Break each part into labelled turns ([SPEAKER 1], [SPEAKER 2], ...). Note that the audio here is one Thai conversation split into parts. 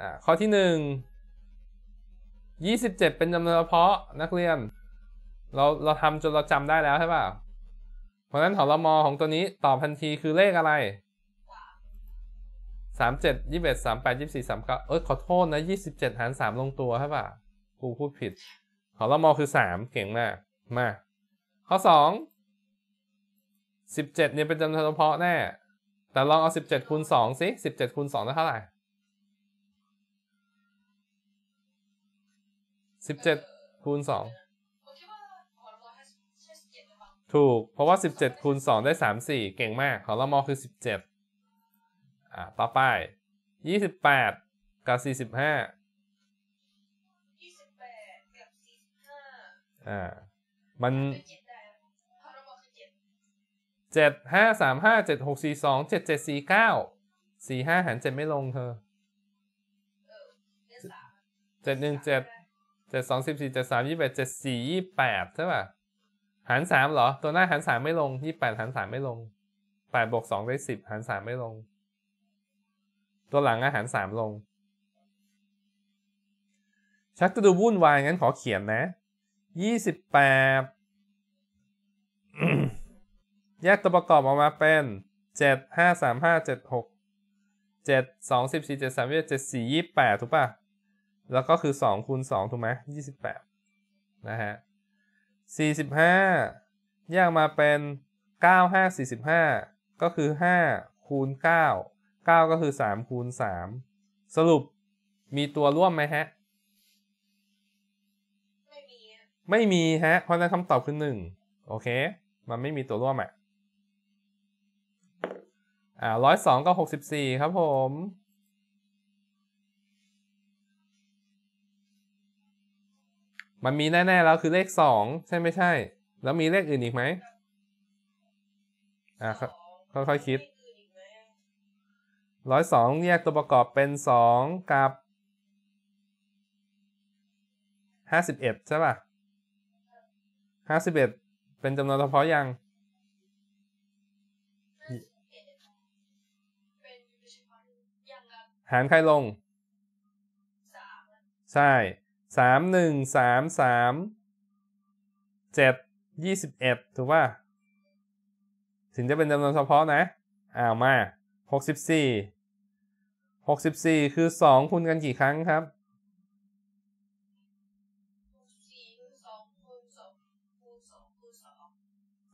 [SPEAKER 1] อ่าข้อที่หนึ่งยี่สิบเจ็ดเป็นจำนวนเฉพาะนักเรียน เรา เราทำจนเราจำได้แล้วใช่ป่ะ เพราะนั้นถองเรมอของตัวนี้ตอบทันทีคือเลขอะไรสามเจ็ดยี่สิบเอ็ดสามแปดยี่สี่สามเก้าเอ้ย ขอโทษนะยี่สิบเจ็ดหารสามลงตัวใช่ป่ะกูพูดผิดของเรมอคือสามเก่งมากมาข้อสองสิบเจ็ดเนี่ยเป็นจำนวนเฉพาะแน่ แต่ลองเอาสิบเจ็ดคูณสองสิสิบเจ็ดคูณสองได้เท่าไหร่สิบเจ็ดคูณสองถูกเพราะว่าสิบเจ็ดคูณสองได้สามสี่เก่งมากของละมอคือสิบเจ็ดอ่าต่อไปยี่สิบแปดกับสี่สิบห้ามันเจ็ดห้าสามห้าเจ็ดหกสี่สองเจ็ดเจ็ดสี่เก้าสี่ห้าหารเจ็ดไม่ลงเธอเจ็ดหนึ่งเจ็ดเจ็ดสองสิบสี่เจ็ดสามยี่แปดเจ็ดสี่ยี่แปดใช่ป่ะ หารสามเหรอ ตัวหน้าหารสามไม่ลงยี่แปดหารสามไม่ลงแปดบวกสองได้สิบหารสามไม่ลง ตัวหลังอาหารสามลง ชักจะดูวุ่นวายงั้นขอเขียนนะยี่สิบแปดแยกตัวประกอบออกมาเป็นเจ็ดห้าสามห้าเจ็ดหกเจ็ดสองสิบสี่เจ็ดสามเจ็ดเจ็ดสี่ยี่แปดถูกป่ะแล้วก็คือ 2 คูณ2ถูกไหมยี่สิบแปดนะฮะสี่ิบห้าแยกมาเป็นเก้5าหาสี่สิบห้าก็คือห้าคูณเก้าเก้าก็คือสามคูณสามสรุปมีตัวร่วมไหมฮะ ไม่มี ไม่มีฮะ เพราะนั้นคำตอบคือหนึ่งโอเค มันไม่มีตัวร่วมอ่ะอ่าร้อยสองก็หกสิบสี่ครับผมมันมีแน่ ๆ แล้ว คือเลขสองใช่ไม่ใช่ แล้วมีเลขอื่นอีกไหมอ่ะค่อยๆคคิดร้อยสองแยกตัวประกอบเป็นสองกับห้าสิบเอ็ดใช่ป่ะห้าสิบเอ็ดเป็นจำนวนเฉพาะยัง หารใครลง ใช่สามหนึ่งสามสามเจ็ดยี่สิบเอ็ดถูกป่ะถึงจะเป็นจำนวนเฉพาะนะอ้าวมาหกสิบสี่หกสิบสี่คือสองคูณกันกี่ครั้งครับ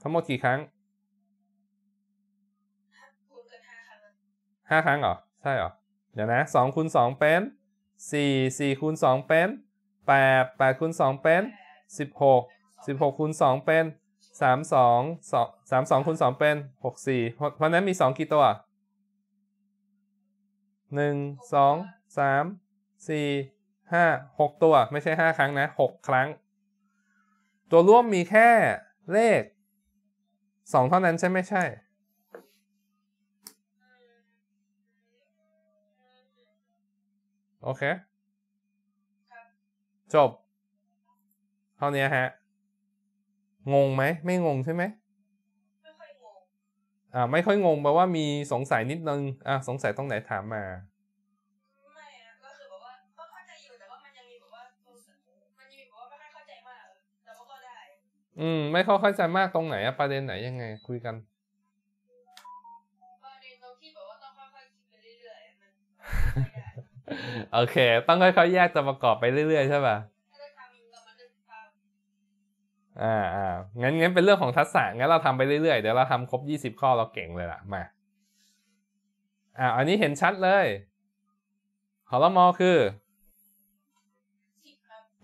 [SPEAKER 1] ทั้งหมดกี่ครั้งห้าครั้งเหรอ ใช่เหรอ เดี๋ยวนะสองคูณสองเป็นสี่สี่คูณสองเป็น8 8คูณ2เป็น 16 16คูณ2เป็น 32 32คูณ2เป็น 64 เพราะนั้นมี 2 กี่ตัว 1 2 3 4 5 6 ตัวไม่ใช่ 5 ครั้งนะ 6 ครั้ง ตัวร่วมมีแค่เลข 2 เท่านั้นใช่ไม่ใช่ โอเคจบเท่านี้ฮะ งงไหมไม่งงใช่ไหมไม่ค่อยงงอ่า ไม่ค่อยงงแปลว่ามีสงสัยนิดนึงอ่าสงสัยตรงไหนถามมาไม่อก็คือว่าเข้าใจอยู่แต่ว่ามันยังมีว่ามันยังมีว่าไม่ค่อยเข้าใจมากแต่่ก็ได้ อืมไม่เข้าใจมากตรงไหนอะประเด็นไหนยังไง คุยกันประเด็นตรงที่บอกว่าต้องค่อยๆคิดไปเรื่อยๆมันโอเค ต้องค่อยๆแยกจะประกอบไปเรื่อยๆใช่ป่ะ อ่าอ่างั้นงั้นเป็นเรื่องของทักษะงั้นเราทำไปเรื่อยๆ เดี๋ยวเราทำครบยี่สิบข้อเราเก่งเลยล่ะมา อ่า อันนี้เห็นชัดเลย ขอละมอคือ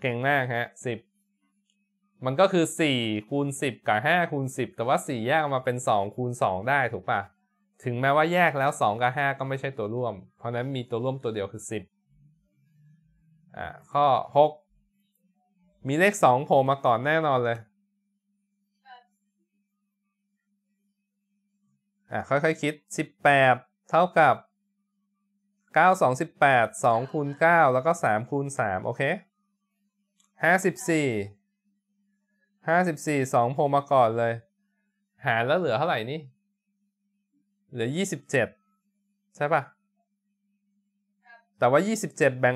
[SPEAKER 1] เก่งมากฮะสิบ มันก็คือสี่คูณสิบกับห้าคูณสิบ แต่ว่าสี่แยกออกมาเป็นสองคูณสองได้ถูกปะ่ะถึงแม้ว่าแยกแล้ว 2 กับ 5 ก็ไม่ใช่ตัวร่วม เพราะนั้นมีตัวร่วมตัวเดียวคือ 10 อ่า ข้อ 6 มีเลข 2 โผล่มาก่อนแน่นอนเลย อ่าค่อยๆคิด 18 เท่ากับ 9 2 18 2 คูณ 9 แล้วก็ 3 คูณ 3 โอเค 54 54 2 โผล่มาก่อนเลย หารแล้วเหลือเท่าไหร่นี่หลือยี่สิบเจ็ดใช่ป่ะแต่ว่ายี่สิบเจ็ดแบ่ง